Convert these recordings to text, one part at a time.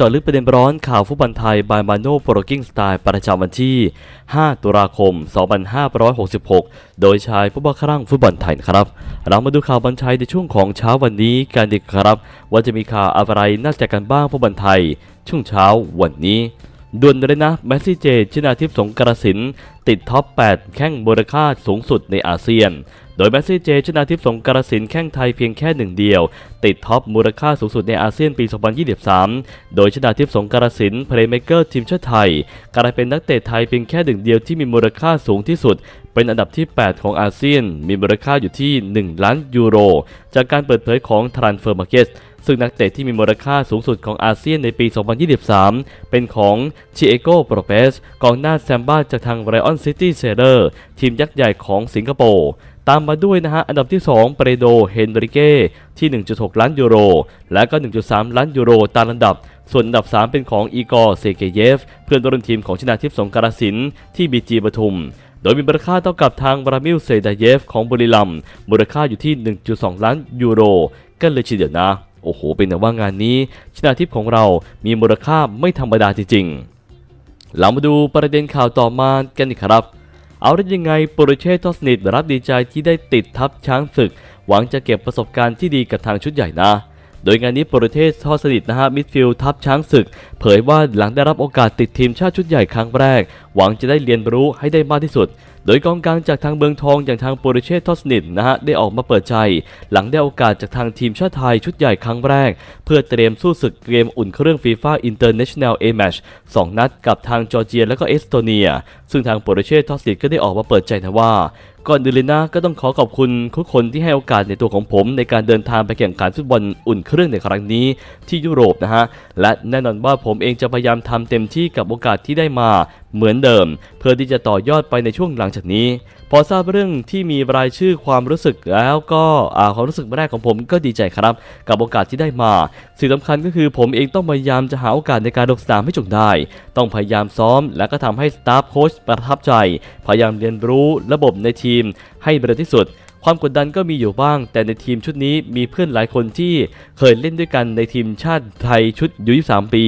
จาะลึกประเด็นร้อน ข่าวฟุตบอลไทย บายมาโน่โปรกิ้งสไตล์ ประจำวันที่ 5 ตุลาคม 2566 โดยชายผู้บังครั่งฟุตบอลไทย ครับ เรามาดูข่าวบอลไทยในช่วงของเช้าวันนี้กันดีครับ ว่าจะมีข่าวอะไรน่าจับกันบ้าง ฟุตบอลไทย ช่วงเช้าวันนี้ ด่วนเลยนะแมสซี่เจชนาทิพย์สงกระสินติดท็อป 8 แข่งมูลค่าสูงสุดในอาเซียนโดยแมสซี่เจชนะทิพย์สงกรสินแข้งไทยเพียงแค่หนึ่งเดียว ติดท็อปมูลค่าสูงสุดในอาเซียนปี 2023 โดยชนะทิพย์สงกรสินเพลย์เมเกอร์ ทีมชาติไทย กลายเป็นนักเตะไทยเพียงแค่หนึ่งเดียวที่มีมูลค่าสูงที่สุด เป็นอันดับที่ 8 ของอาเซียนมีมูลค่าอยู่ที่ 1 ล้านยูโร จากการเปิดเผยของ Transfer Market ซึ่งนักเตะที่มีมูลค่าสูงสุดของอาเซียนในปี 2023 เป็นของชิเอโกโปรเปสกองหน้าแซมบ้าจากทางไรออนซิตี้เซเดอร์ทีมยักษ์ใหญ่ของสิงคโปร์ตามมาด้วยนะฮะ อันดับที่2เปโดเฮนริเก้ที่ 1.6 ล้านยูโร และก็ 1.3 ล้านยูโร ตามลำดับ ส่วนอันดับ 3 เป็นของอีกอร์เซเกเยฟเพื่อนร่วมทีมของชนาทิพย์สงการสินที่บีจีปทุม โดยมีมูลค่าเท่ากับทางบรามิลเซดาเยฟของบริลัมมูลค่าอยู่ที่ 1.2 ล้านยูโร กันเลยิดเดียวนะ โอ้โห เป็นแต่ว่างานนี้ ชนาทิพย์ของเรา มีมูลค่าไม่ธรรมดาจริงๆเรามาดูประเด็นข่าวต่อมากันอีกครับเอาได้ยังไงโปรเชสทอสนิทรับดีใจที่ได้ติดทัพช้างศึก หวังจะเก็บประสบการณ์ที่ดีกับทางชุดใหญ่นะ โดยงานนี้โปรเทสทอสนิทนะฮะมิดฟิลด์ทัพช้างศึก เผยว่าหลังได้รับโอกาสติดทีมชาติชุดใหญ่ครั้งแรกหวังจะได้เรียนรู้ให้ได้มากที่สุดโดยกองกลางจากทางเบืองทองอย่างทางโปรเชตทอสนิตนะฮะได้ออกมาเปิดใจ หลังได้โอกาสจากทางทีมชาติไทยชุดใหญ่ครั้งแรก เพื่อเตรียมสู้ศึกเกมอุ่นเครื่องฟีฟ่าอินเตอร์เนชั่นแนลเอแมชสองนัดกับทางจอร์เจียและก็เอสโตเนีย ซึ่งทางโปรเชตทอสนิตก็ได้ออกมาเปิดใจนะว่าก่อนอื่นเลยนะก็ต้องขอขอบคุณทุกคนที่ให้โอกาสในตัวของผม ในการเดินทางไปแข่งขันฟุตบอลอุ่นเครื่องในครั้งนี้ที่ยุโรปนะฮะและแน่นอนว่าผมเองจะพยายามทำเต็มที่กับโอกาสที่ได้มา เหมือนเดิมเพื่อที่จะต่อยอดไปในช่วงหลังจากนี้พอทราบเรื่องที่มีรายชื่อความรู้สึกแล้วก็ความรู้สึกแรกของผมก็ดีใจครับ กับโอกาสที่ได้มาสิ่งสาคัญก็คือผมเองต้องพยายามจะหาโอกาสในการลงสนามให้จงได้ ต้องพยายามซ้อมและก็ทำให้สตาฟโค้ชประทับใจ พยายามเรียนรู้ระบบในทีมให้เร็วที่สุดความกดดันก็มีอยู่บ้าง แต่ในทีมชุดนี้มีเพื่อนหลายคนที่เคยเล่นด้วยกันในทีมชาติไทยชุดยุ23ปี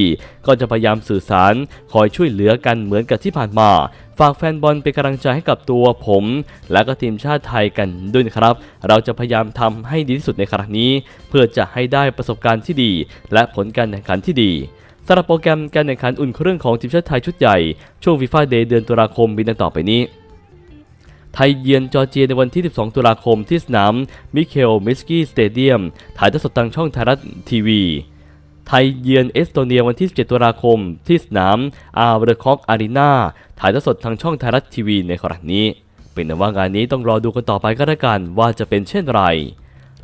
ก็จะพยายามสื่อสาร คอยช่วยเหลือกันเหมือนกับที่ผ่านมา ฝากแฟนบอลเป็นกำลังใจให้กับตัวผมและก็ทีมชาติไทยกันด้วยนะครับ เราจะพยายามทำให้ดีที่สุดในครั้งนี้ เพื่อจะให้ได้ประสบการณ์ที่ดีและผลการแข่งขันที่ดีสำหรับโปรแกรมการแข่งขันอุ่นเครื่องของทีมชาติไทยชุดใหญ่ช่วงฟีฟ่าเดย์เดือนตุลาคมมีดังต่อไปนี้ไทยเยือนจอร์เจีย ในวันที่ 12 ตุลาคมที่สนามมิเคลมิสกี้สเตเดียมถ่ายทอดสดทางช่องไทยรัฐทีวี ไทยเยือนเอสโตเนียวันที่ 17 ตุลาคม ที่สนาม อาร์เบรคอกอารีนาถ่ายทอดสดทางช่องไทยรัฐทีวีในครั้งนี้ เป็นนว่างานนี้ต้องรอดูกันต่อไปก็แล้วกันว่าจะเป็นเช่นไร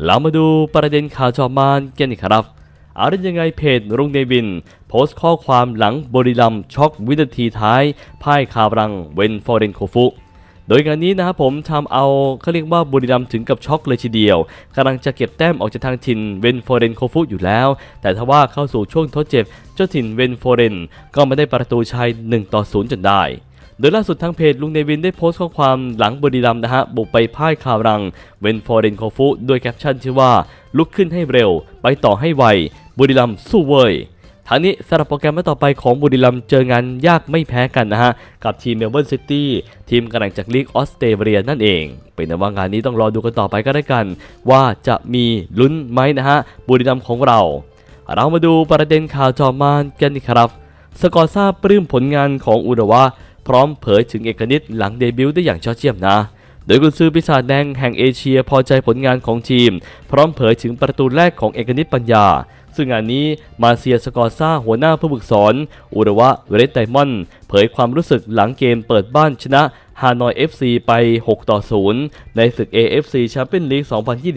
แล้วมาดูประเด็นข่าวจอมานกันครับ อารยังไงเพจรุ่งเนวิน โพสต์ข้อความหลังบริลัมช็อกวินาทีท้าย พ่ายคาบรังเวนฟอร์เรนโคฟุโดยงานนี้นะครับผมทำเอาเขาเรียกว่าบุรีรัมถึงกับช็อกเลยทีเดียวกำลังจะเก็บแต้มออกจากทางถิ่นเวนฟอร์เรนโคฟุอยู่แล้ว แต่ถ้าว่าเข้าสู่ช่วงทดเจ็บเจ้าถิ่นเวนฟอร์เรนก็ไม่ได้ประตูชัย1ต่อ0จนได้ โดยล่าสุดทางเพจ ลุงเนวินได้โพสต์ข้อความหลังบุรีรัมนะฮะ บุกไปพ่ายคารังเวนฟอร์เรนโคฟุด้วยแคปชั่นที่ว่า ลุกขึ้นให้เร็ว ไปต่อให้ไวบุรีรัมสู้เว้ยทางนี้สำหรับโปรแกรมต่อไปของบุรีรัมย์เจองานยากไม่แพ้กันนะฮะ กับทีมเมลเบิร์นซิตี้ทีมกำลังจากลีกออสเตรเลียนั่นเองเป็นว่างานนี้ต้องรอดูกันต่อไปก็ได้กัน ว่าจะมีลุ้นไหมนะฮะบุรีรัมย์ของเรา เรามาดูประเด็นข่าวจอมานกันนครับสกอร์ซาปลื้มผลงานของอุดวะพร้อมเผยถึงเอกนิตหลังเดบิวต์ได้อย่างชอดเจี่ยมนะ โดยกุนซือปิศาจแดงแห่งเอเชียพอใจผลงานของทีม พร้อมเผยถึงประตูแรกของเอกนิตปัญญาซึ่งงานนี้มาเซียสกอร์ซ่า หัวหน้าผู้ฝึกสอนอุระวะเรดไดมอนด์เผยความรู้สึกหลังเกมเปิดบ้านชนะฮานอย FC ไป6ต่อ0ในศึก AFC แชมเปี้ยนลีก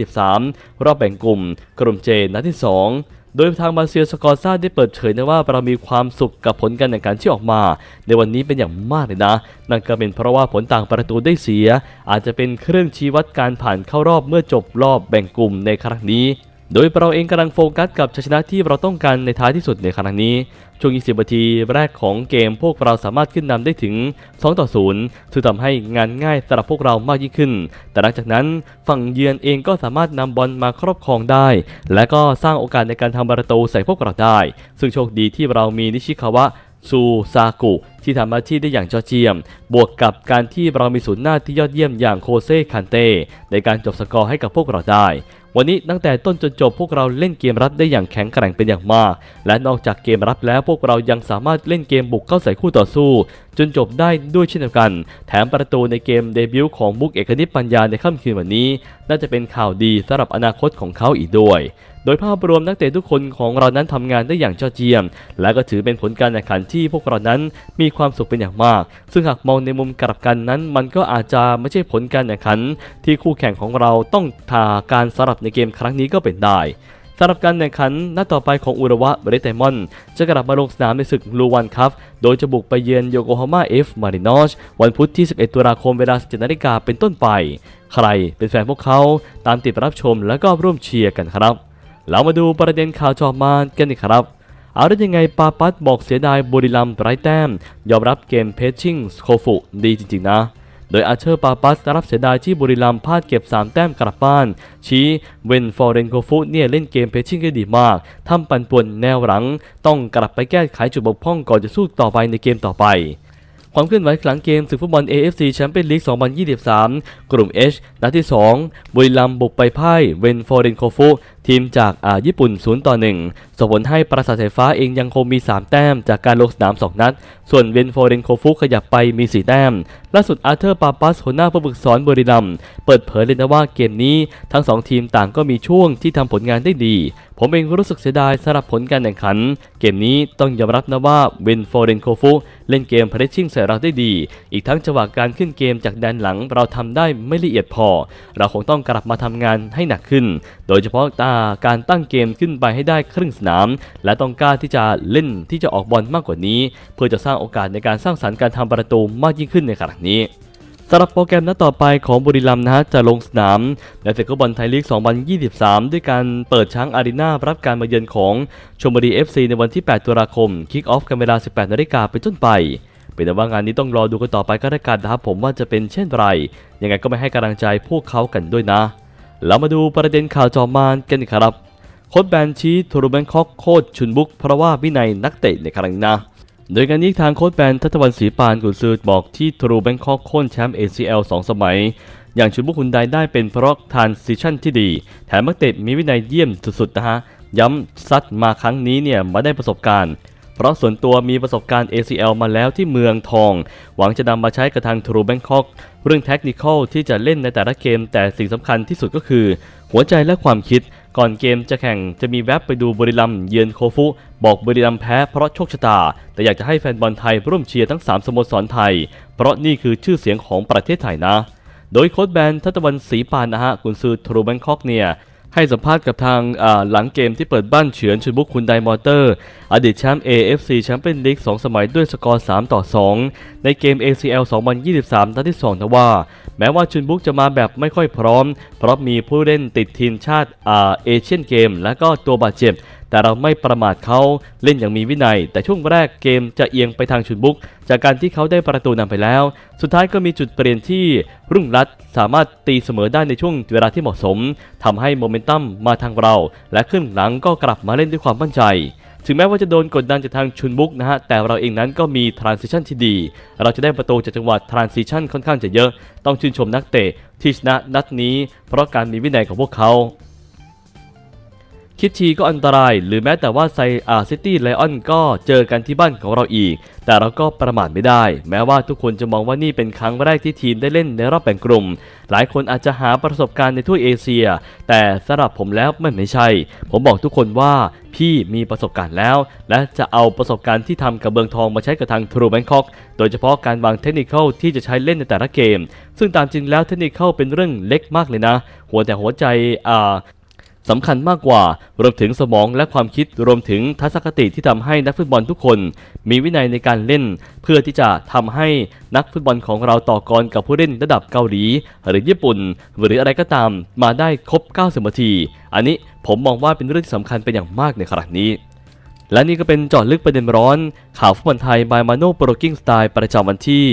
2023 รอบแบ่งกลุ่ม กลุ่มเจนัดที่ 2 โดยทางมาเซียสกอร์ซาได้เปิดเผยนะว่าเรามีความสุขกับผลการแข่งขันที่ออกมา ในวันนี้เป็นอย่างมากเลยนะ นั่นก็เป็นเพราะว่าผลต่างประตูได้เสีย อาจจะเป็นเครื่องชี้วัดการผ่านเข้ารอบเมื่อจบรอบแบ่งกลุ่มในครั้งนี้โดยเราเองกำลังโฟกัสกับชัยชนะที่เราต้องการในท้ายที่สุดในครั้งนี้ช่วง20นาทีแรกของเกมพวกเราสามารถขึ้นนำได้ถึง2ต่อ0ซึ่งทำให้งานง่ายสำหรับพวกเรามากยิ่งขึ้น แต่หลังจากนั้นฝั่งเยือนเองก็สามารถนำบอลมาครอบครองได้ และก็สร้างโอกาสในการทำประตูใส่พวกเราได้ ซึ่งโชคดีที่เรามีนิชิคาวะซูซากุที่ทำหน้าที่ได้อย่างยเจียม บวกกับการที่เรามีศูนย์หน้าที่ยอดเยี่ยมอย่างโคเซ่คันเต้ในการจบสกอร์ให้กับพวกเราได้วันนี้ตั้งแต่ต้นจนจบพวกเราเล่นเกมรับได้อย่างแข็งแกร่งเป็นอย่างมาก และนอกจากเกมรับแล้วพวกเรายังสามารถเล่นเกมบุกเข้าใส่คู่ต่อสู้จนจบได้ด้วยเช่นกัน แถมประตูในเกมเดบิวต์ของบุกเอกนิพปัญญาในค่ำคืนวันนี้ น่าจะเป็นข่าวดีสำหรับอนาคตของเขาอีกด้วย โดยภาพรวมนักเตะทุกคนของเรานั้นทำงานได้อย่างจ้าเจียม และก็ถือเป็นผลการแข่งขันที่พวกเรานั้นมีความสุขเป็นอย่างมาก ซึ่งหากมองในมุมกลับกันนั้น มันก็อาจจะไม่ใช่ผลการแข่งขันที่คู่แข่งของเราต้องทาการสลับในเกมครั้งนี้ก็เป็นได้สำหรับการแข่งขันนัดต่อไปของอุระวะเบรตเตมอนจะกลับมาลงสนามในศึกลูวันคับโดยจะบุกไปเยือนโยโกฮาม่าเอฟมารินอชวันพุธที่ 11 ตุลาคมเวลา17นาฬิกาเป็นต้นไป ใครเป็นแฟนพวกเขาตามติดรับชมและก็ร่วมเชียร์กันครับ เรามาดูประเด็นข่าวจอมานกันนะครับเอาได้ยังไงปาปัตบอกเสียดายบุรีรัมย์ไร้แต้มยอมรับเกมเพชชิ่งโคฟุดีจริง ๆนะโดยอาเชอร์ปาปัสรับเสียดายที่บุรีรัมพลาดเก็บ 3 แต้มกลับบ้าน ชี้เวนฟอร์เรนโกฟุเนี่ย เล่นเกมเพชชิ่งได้ดีมาก ทำปั่นป่วนแนวหลัง ต้องกลับไปแก้ไขจุดบกพร่องก่อนจะสู้ต่อไปในเกมต่อไป ความเคลื่อนไหวหลังเกมศึกฟุตบอล AFC แชมเปี้ยนลีก2023 กลุ่ม H นัดที่ 2บุรีรัมบุกไปพ่ายเวนฟอร์เรนโคฟุทีมจากญี่ปุ่น0ต่อ1ส่งผลให้ปราสาทสายฟ้าเองยังคงมี 3 แต้ม จากการลงสนาม 2 นัด ส่วนเวนโฟเรนโคฟุขยับไปมี 4 แต้ม ล่าสุดอาเธอร์ปาปัสหัวหน้าผู้ฝึกสอนบริลัม เปิดเผยเลยนะว่าเกมนี้ ทั้ง 2 ทีมต่างก็มีช่วงที่ทำผลงานได้ดี ผมเองรู้สึกเสียดายสำหรับผลการแข่งขัน เกมนี้ต้องยอมรับนะว่าเวนโฟเรนโคฟุเล่นเกมเพรสชิ่งใส่เราได้ดี อีกทั้งจังหวะการขึ้นเกมจากแดนหลังเราทำได้ไม่ละเอียดพอ เราคงต้องกลับมาทำงานให้หนักขึ้น โดยเฉพาะตาการตั้งเกมขึ้นไปให้ได้ครึ่งสนาม และต้องกล้าที่จะเล่นที่จะออกบอลมากกว่านี้ เพื่อจะสร้างโอกาสในการสร้างสารรค์การทำประตูมากยิ่งขึ้นในคั้งนี้สำหรับโปรแกรมนัดต่อไปของบุรีรัมย์นะฮะจะลงสนามในศึกบอลไทยลีก2023 ด้วยการเปิดช้างอารีนารับการมาเยือนของชมบุรี FC ในวันที่ 8ตุลาคมคิกออฟกันเวลา18นาฬิกาเป็นต้นไป เป็นแต่ว่างานนี้ต้องรอดูกันต่อไปก็ได้กันนะครับผมว่าจะเป็นเช่นไรยังไงก็ไม่ให้กำลังใจพวกเขากันด้วยนะเรามาดูประเด็นข่าวจอมานกันครับ โค้แบนชี้ทรูแบงคอกโคดชุนบุกเพราะว่าวินัยนักเตะในครั้งนี้นะโดยการนี้ทางโค้ดแบนทัตวันศรีปานกุนซือบอกที่ทรูแบงคอกโค่นแชมป์ ACL 2 สมัย อย่างชุนบุกคุณไดได้เป็นเพราะทานซิชั่นที่ดี แถมนักเตะมีวินัยเยี่ยมสุดๆนะฮะ ย้ำซัดมาครั้งนี้เนี่ยมาได้ประสบการณ์เพราะส่วนตัวมีประสบการณ์ ACL มาแล้วที่เมืองทอง หวังจะนำมาใช้กับทางทรูแบงคอกเรื่องเทคนิคที่จะเล่นในแต่ละเกม แต่สิ่งสำคัญที่สุดก็คือ หัวใจและความคิดก่อนเกมจะแข่งจะมีแวบไปดูบริลัมเยือนโคฟุ บอกบริลัมแพ้เพราะโชคชะตา แต่อยากจะให้แฟนบอลไทยร่วมเชียร์ทั้ง 3สโมสรไทย เพราะนี่คือชื่อเสียงของประเทศไทยนะ โดยโค้ชแบนทัตวันศรีปานนะฮะกุนซือทรูแบงคอกเนี่ยให้สัมภาษณ์กับทางหลังเกมที่เปิดบ้านเฉือนชุนบุกคุณไดมอเตอร์ อดีตแชมป์ AFC แชมเปี้ยนลีก2สมัยด้วยสกอร์ 3 ต่อ 2 ในเกม ACL 2023นัดที่2นะว่า แม้ว่าชุนบุกจะมาแบบไม่ค่อยพร้อม เพราะมีผู้เล่นติดทีมชาติ เอเชียนเกม และก็ตัวบาดเจ็บแต่เราไม่ประมาทเขาเล่นอย่างมีวินัย แต่ช่วงแรกเกมจะเอียงไปทางชุนบุกจากการที่เขาได้ประตูนำไปแล้ว สุดท้ายก็มีจุดเปลี่ยนที่รุ่งรัตสามารถตีเสมอได้ในช่วงเวลาที่เหมาะสม ทำให้โมเมนตัมมาทางเรา และขึ้นหลังก็กลับมาเล่นด้วยความมั่นใจ ถึงแม้ว่าจะโดนกดดันจากทางชุนบุกนะฮะแต่เราเองนั้นก็มีทรานซิชันที่ดีเราจะได้ประตูจากจังหวะทรานซิชันค่อนข้างจะเยอะต้องชื่นชมนักเตะที่ชนะนัดนี้ เพราะการมีวินัยของพวกเขาคิดชีก็อันตรายหรือแม้แต่ว่าไซอาซิตี้ไลออนก็เจอกันที่บ้านของเราอีก แต่เราก็ประมาทไม่ได้ แม้ว่าทุกคนจะมองว่านี่เป็นครั้งแรกที่ทีมได้เล่นในรอบแบ่งกลุ่ม หลายคนอาจจะหาประสบการณ์ในทั่วเอเชีย แต่สำหรับผมแล้วมันไม่ใช่ ผมบอกทุกคนว่าพี่มีประสบการณ์แล้ว และจะเอาประสบการณ์ที่ทำกับเบืองทองมาใช้กับทางทรูแบงคอกโดยเฉพาะการวางเทคนิคที่จะใช้เล่นในแต่ละเกม ซึ่งตามจริงแล้วเทคนิคเป็นเรื่องเล็กมากเลยนะ หัวแต่หัวใจอ่าสำคัญมากกว่า รวมถึงสมองและความคิด รวมถึงทัศนคติที่ทำให้นักฟุตบอลทุกคน มีวินัยในการเล่น เพื่อที่จะทำให้นักฟุตบอลของเราต่อกรกับผู้เล่นระดับเกาหลี หรือญี่ปุ่น หรืออะไรก็ตามมาได้ครบ90นาที อันนี้ผมมองว่าเป็นเรื่องที่สำคัญเป็นอย่างมากในขณะนี้ และนี่ก็เป็นจอดลึกประเด็นร้อน ข่าวฟุตบอลไทยบายมาโนโปรกิ้งสไตล์ประจำวันที่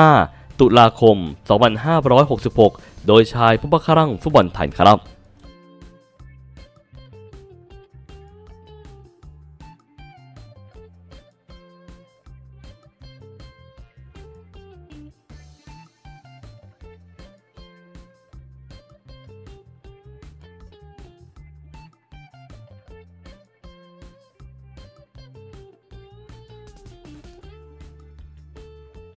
5 ตุลาคม 2566 โดยชายผู้บังคับรังฟุตบอลไทยครับ